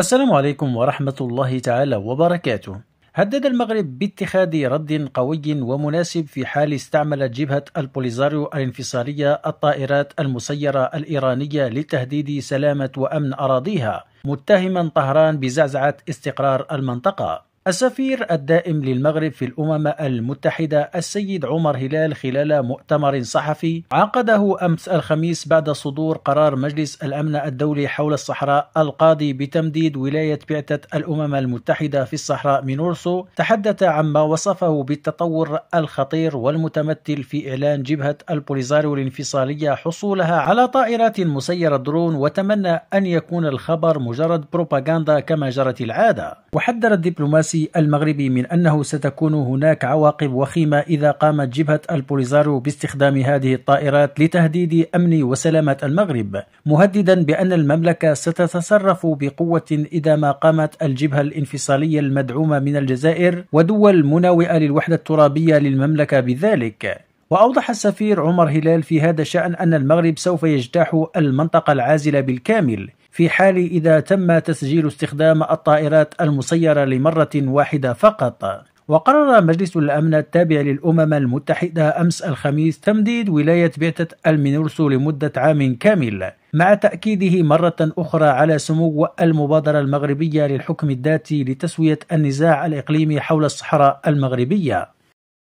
السلام عليكم ورحمة الله تعالى وبركاته. هدد المغرب باتخاذ رد قوي ومناسب في حال استعملت جبهة البوليزاريو الانفصالية الطائرات المسيرة الإيرانية لتهديد سلامة وأمن أراضيها، متهما طهران بزعزعة استقرار المنطقة. السفير الدائم للمغرب في الأمم المتحدة السيد عمر هلال خلال مؤتمر صحفي عقده أمس الخميس بعد صدور قرار مجلس الأمن الدولي حول الصحراء القاضي بتمديد ولاية بعثة الأمم المتحدة في الصحراء مينورسو تحدث عما وصفه بالتطور الخطير والمتمثل في إعلان جبهة البوليزاريو الانفصالية حصولها على طائرات مسيرة درون وتمنى أن يكون الخبر مجرد بروباغندا كما جرت العادة وحذر الدبلوماسي المغربي من أنه ستكون هناك عواقب وخيمة إذا قامت جبهة البوليزارو باستخدام هذه الطائرات لتهديد أمن وسلامة المغرب مهددا بأن المملكة ستتصرف بقوة إذا ما قامت الجبهة الانفصالية المدعومة من الجزائر ودول مناوئة للوحدة الترابية للمملكة بذلك وأوضح السفير عمر هلال في هذا الشأن أن المغرب سوف يجتاح المنطقة العازلة بالكامل في حال إذا تم تسجيل استخدام الطائرات المسيرة لمرة واحدة فقط وقرر مجلس الأمن التابع للأمم المتحدة أمس الخميس تمديد ولاية بعثة المينورسو لمدة عام كامل مع تأكيده مرة أخرى على سمو المبادرة المغربية للحكم الذاتي لتسوية النزاع الإقليمي حول الصحراء المغربية